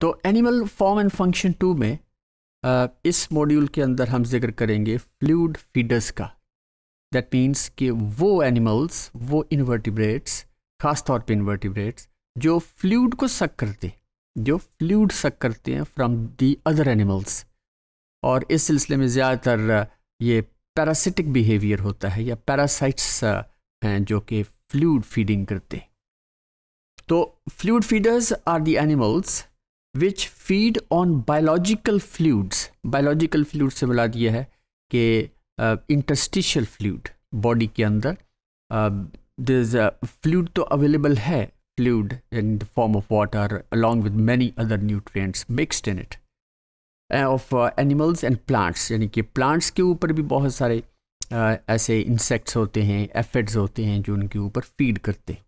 तो animal form and function two में इस मॉड्यूल के अंदर हम जिक्र करेंगे फ्लूड फीडर्स का दैट मीन्स कि वो एनिमल्स वो इन्वर्टिब्रेट्स ख़ास तौर पे इन्वर्टिब्रेट्स जो फ्लूड को सक करते जो फ्लूड सक करते हैं फ्रॉम दी अदर एनिमल्स और इस सिलसिले में ज़्यादातर ये पैरासिटिक बिहेवियर होता है या पैरासाइट्स हैं जो कि फ्लूड फीडिंग करते तो fluid feeders are the animals which feed on biological fluids. Biological fluids से बोला दिया है कि interstitial fluid body के अंदर there's a fluid तो available है fluid in the form of water along with many other nutrients mixed in it of uh, animals and plants यानी कि plants के ऊपर भी बहुत सारे uh, ऐसे insects होते हैं aphids होते हैं जो उनके ऊपर feed करते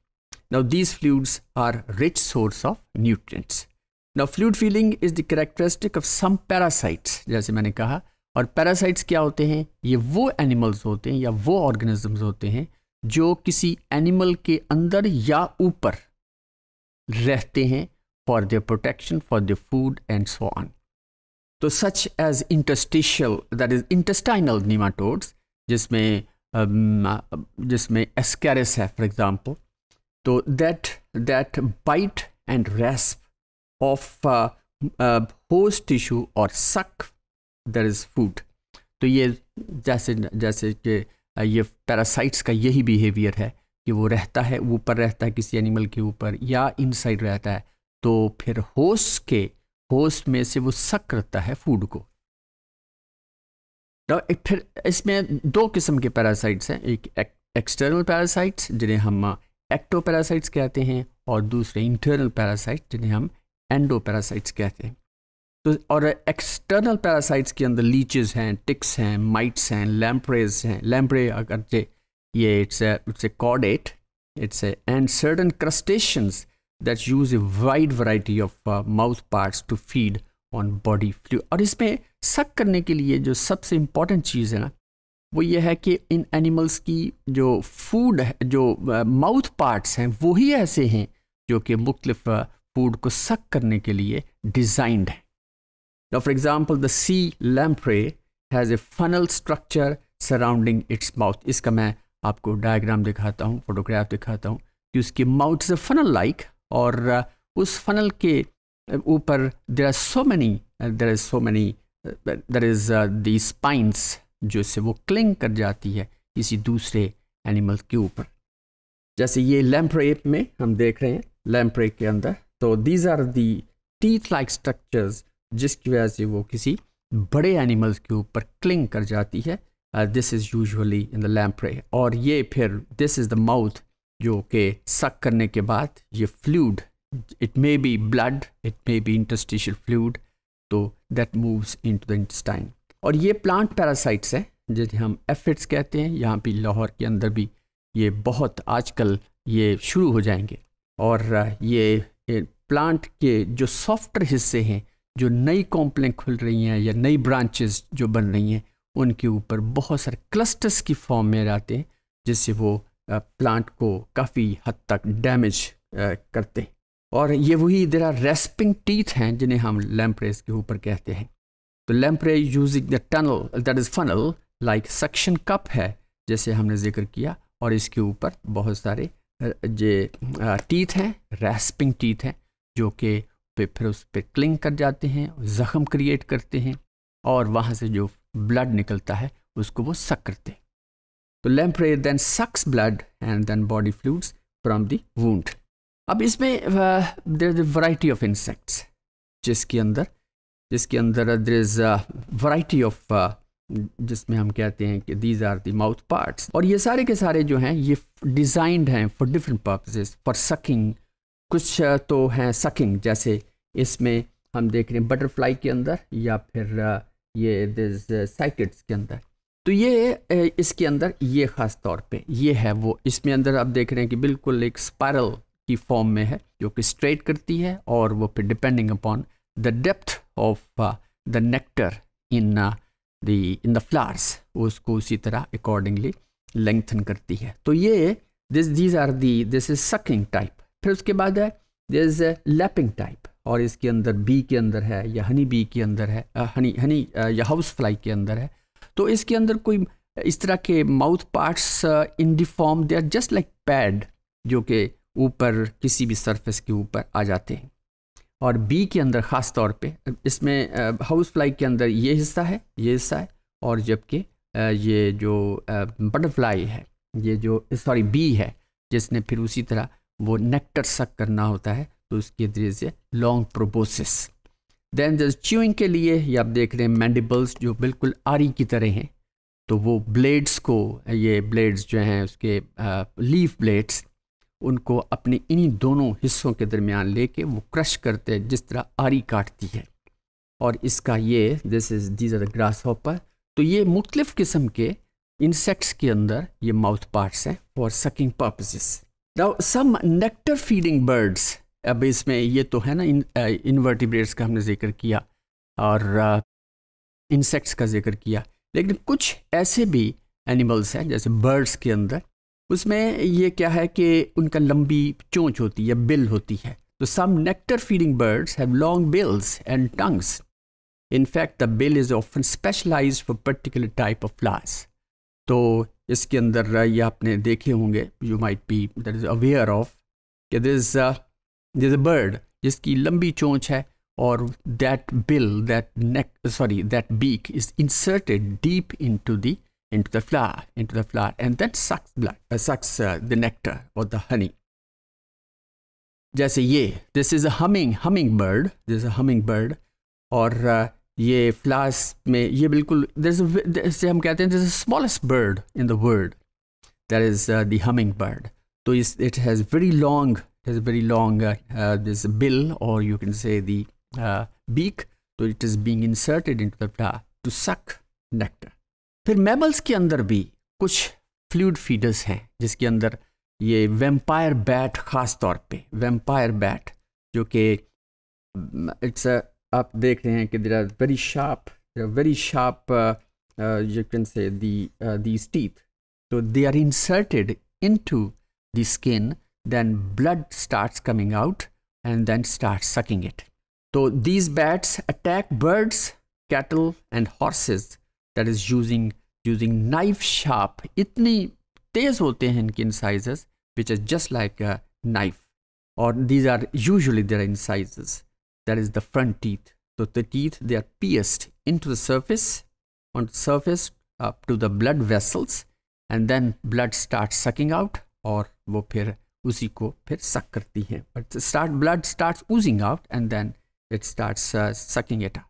now these fluids are rich source of nutrients ना fluid feeding is the characteristic of some parasites जैसे मैंने कहा और पैरासाइट्स क्या होते हैं ये वो एनिमल्स होते हैं या वो ऑर्गेनिजम्स होते हैं जो किसी एनिमल के अंदर या ऊपर रहते हैं for the protection for their food and so on तो such as interstitial that is intestinal nematodes जिसमें um, जिसमें एस्कैरिस है फॉर एग्जांपल तो that that bite and rasp off host uh, uh, tissue और suck दर इज़ फूड तो ये जैसे जैसे कि ये पैरासाइट्स का यही बिहेवियर है कि वो रहता है ऊपर रहता है किसी एनिमल के ऊपर या इनसाइड रहता है तो फिर होस्ट के होस्ट में से वो सक करता है फूड को तो फिर इसमें दो किस्म के पैरासाइट्स हैं एक एक्सटर्नल पैरासाइट्स जिन्हें हम एक्टो uh, पैरासाइट्स कहते हैं और दूसरे इंटरनल पैरासाइट जिन्हें हम एंडो पैरासाइट्स कहते हैं तो और एक्सटर्नल पैरासाइट्स के अंदर लीचेस हैं टिक्स हैं माइट्स हैं लैम्प्रेज हैं लैम्प्रे अगर जे ये इट्स इट्स ए कॉडेट it's and certain crustaceans that use a wide variety of mouth parts to feed on body fluid और इसमें सक करने के लिए जो सबसे इम्पॉर्टेंट चीज़ है ना वो ये है कि इन एनिमल्स की जो फूड जो माउथ uh, पार्ट्स हैं वही ऐसे हैं जो कि मुख्तफ uh, फूड को सक करने के लिए डिजाइंड है ना for example the sea lamprey has a funnel structure surrounding its mouth इसका मैं आपको डायग्राम दिखाता हूँ फोटोग्राफ दिखाता हूँ कि उसकी mouth is a funnel like और uh, उस फनल के uh, ऊपर there are so many there are so many there is the spines जो इससे वो क्लिंग कर जाती है किसी दूसरे एनिमल के ऊपर जैसे ये लैम्प्रे में हम देख रहे हैं लैम्प्रे के अंदर तो these are the teeth like structures जिसकी वजह से वो किसी बड़े एनिमल्स के ऊपर क्लिंग कर जाती है this is usually in the lamprey और ये फिर दिस इज़ द माउथ जो कि सक करने के बाद ये fluid it may be blood it may be interstitial fluid तो that moves into the intestine और ये प्लांट पैरासाइट्स हैं जिन्हें हम एफिड्स कहते हैं यहाँ पे लाहौर के अंदर भी ये बहुत आजकल ये शुरू हो जाएंगे और uh, ये प्लांट के जो सॉफ्टर हिस्से हैं जो नई कॉम्प्लें खुल रही हैं या नई ब्रांचेस जो बन रही हैं उनके ऊपर बहुत सारे क्लस्टर्स की फॉर्म में रहते हैं जिससे वो प्लांट को काफ़ी हद तक डैमेज करते हैं और ये वही जरा रेस्पिंग टीथ हैं जिन्हें हम लैम्परेज के ऊपर कहते हैं तो lamprey using the tunnel that is funnel like suction cup है जैसे हमने जिक्र किया और इसके ऊपर बहुत सारे जे टीथ हैं रेस्पिंग टीथ हैं जो कि फिर उस पर क्लिंग कर जाते हैं ज़ख़म क्रिएट करते हैं और वहाँ से जो ब्लड निकलता है उसको वो सक करते हैं तो lamprey then sucks blood and then body fluids from the wound अब इसमें there is variety of insects जिसके अंदर जिसके अंदर देर इज़ वराइटी ऑफ जिसमें हम कहते हैं कि these are the mouth parts और ये सारे के सारे जो हैं ये डिज़ाइंड हैं for different purposes for sucking कुछ तो हैं सकिंग जैसे इसमें हम देख रहे हैं बटरफ्लाई के अंदर या फिर uh, ये दिस साइकिट्स uh, के अंदर तो ये uh, इसके अंदर ये ख़ास तौर पे ये है वो इसमें अंदर आप देख रहे हैं कि बिल्कुल एक स्पायरल की फॉर्म में है जो कि स्ट्रेट करती है और वो फिर depending upon the depth of the nectar in the in the flowers उसको उसी तरह अकॉर्डिंगली लेंथन करती है तो ये this these are the this is sucking type फिर उसके बाद है this lapping type और इसके अंदर बी के अंदर है या हनी बी के अंदर है हनी हनी या हाउस फ्लाई के अंदर है तो इसके अंदर कोई इस तरह के mouth parts in the form they are just like pad जो कि ऊपर किसी भी सरफेस के ऊपर आ जाते हैं और बी के अंदर ख़ास तौर पे इसमें हाउस फ्लाई के अंदर ये हिस्सा है ये हिस्सा है और जबकि ये जो बटरफ्लाई है ये जो सॉरी बी है जिसने फिर उसी तरह वो नेक्टर सक करना होता है तो उसके जरिए से लॉन्ग प्रोबोसिस दैन जैसे च्यूइंग के लिए ये आप देख रहे हैं मैंडिबल्स जो बिल्कुल आरी की तरह हैं तो वो ब्लेड्स को ये ब्लेड्स जो हैं उसके लीफ ब्लेड्स उनको अपने इन्हीं दोनों हिस्सों के दरमियान लेके वो क्रश करते हैं जिस तरह आरी काटती है और इसका ये this is these are grasshopper तो ये मुख्तलिफ़ किस्म के इंसेक्ट्स के अंदर ये माउथ पार्ट्स हैं for sucking purposes now some nectar feeding birds अब इसमें ये तो है ना इन इनवर्टिब्रेट्स का हमने जिक्र किया और इंसेक्ट्स का जिक्र किया लेकिन कुछ ऐसे भी एनिमल्स हैं जैसे बर्ड्स के अंदर उसमें ये क्या है कि उनका लंबी चोंच होती है बिल होती है तो some nectar feeding birds have long bills and tongues in fact the bill is often specialise for particular type of flowers तो इसके अंदर ये आपने देखे होंगे you might be that is aware of कि there is there a bird जिसकी लंबी चोंच है और that bill that neck sorry that beak is inserted deep into the into the flower, into the flower, and then uh, sucks blood, uh, sucks the nectar or the honey. Just say, yay, this is a humming, hummingbird. This is a hummingbird. Or, uh, flowers, mein, ye bilkul, there's a, say, hum kehte hain, this is smallest bird in the world. That is uh, the hummingbird. So it has very long, it has very long, this bill, or you can say the beak. So it is being inserted into the flower to suck nectar. फिर mammals के अंदर भी कुछ fluid feeders हैं जिसके अंदर ये vampire bat ख़ास तौर पे वेम्पायर बैट जो कि इट्स आप देख रहे हैं कि there are very sharp very sharp you can see the teeth तो they are inserted into the skin then blood start coming out and then start sucking it तो these bats attack birds cattle and horses that is using using knife sharp itni tez hote hain incisors which is just like a knife or these are usually their incisors that is the front teeth so the teeth they are pierced into the surface on the surface up to the blood vessels and then blood starts sucking out or वो फिर उसी को फिर suck करती हैं but start blood starts oozing out and then it starts sucking it out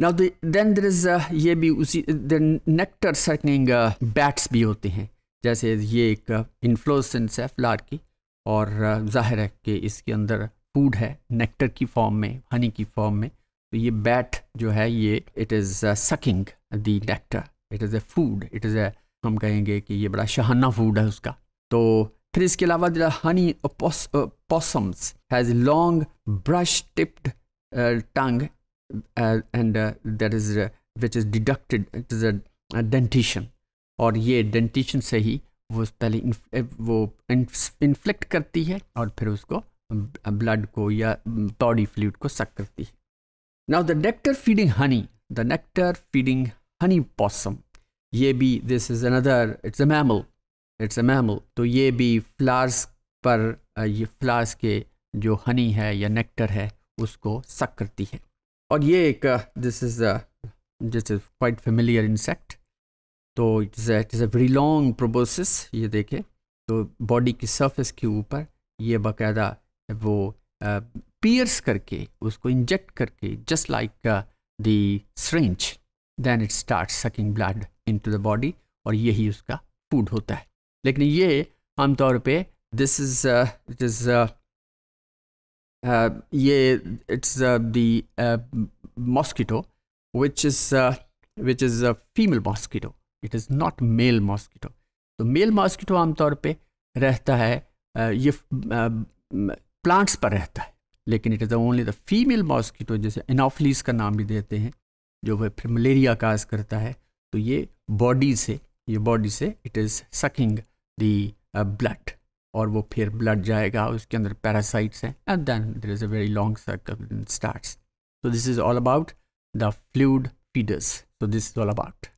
now then there is ये भी उसी देन नेक्टर सर्किंग बैट्स भी होते हैं जैसे ये एक इन्फ्लोसेंस uh, है फ्लार की और uh, जाहिर है कि इसके अंदर फूड है नेक्टर की फॉर्म में हनी की फॉर्म में तो ये बैट जो है ये it is sucking the nectar it is a food it is a हम कहेंगे कि ये बड़ा शहाना फूड है उसका तो फिर इसके अलावा जो honey possums has long brush tipped tongue Uh, and uh, that is uh, which is deducted it is a dentition और ये डेंटिशन से ही वो पहले वो इन्फ्लिक्ट करती है और फिर उसको ब्लड को या बॉडी फ्लूड को सक करती है now the nectar feeding honey the nectar feeding honey possum ये भी this is another it's a mammal it's a mammal तो ये भी फ्लार्स पर ये फ्लार्स के जो हनी है या नेक्टर है उसको सक करती है और ये एक this is this is quite familiar insect तो it's is a very long proboscis ये देखें तो बॉडी की सरफेस के ऊपर ये बाकायदा वो पियर्स uh, करके उसको इंजेक्ट करके just like the syringe then it start sucking blood into the body और यही उसका फूड होता है लेकिन ये आमतौर पे this is it is Uh, ये it's the which is which is a female mosquito it is not male mosquito तो मेल मॉस्किटो आमतौर पे रहता है uh, ये प्लांट्स uh, पर रहता है लेकिन it is only the female mosquito जैसे इनाफलीस का नाम भी देते हैं जो वह फिर मलेरिया काज करता है तो ये बॉडी से ये बॉडी से it is sucking the blood और वो फिर ब्लड जाएगा उसके अंदर पैरासाइट्स हैं and then there is a very long circle start so this is all about the fluid feeders so this is all about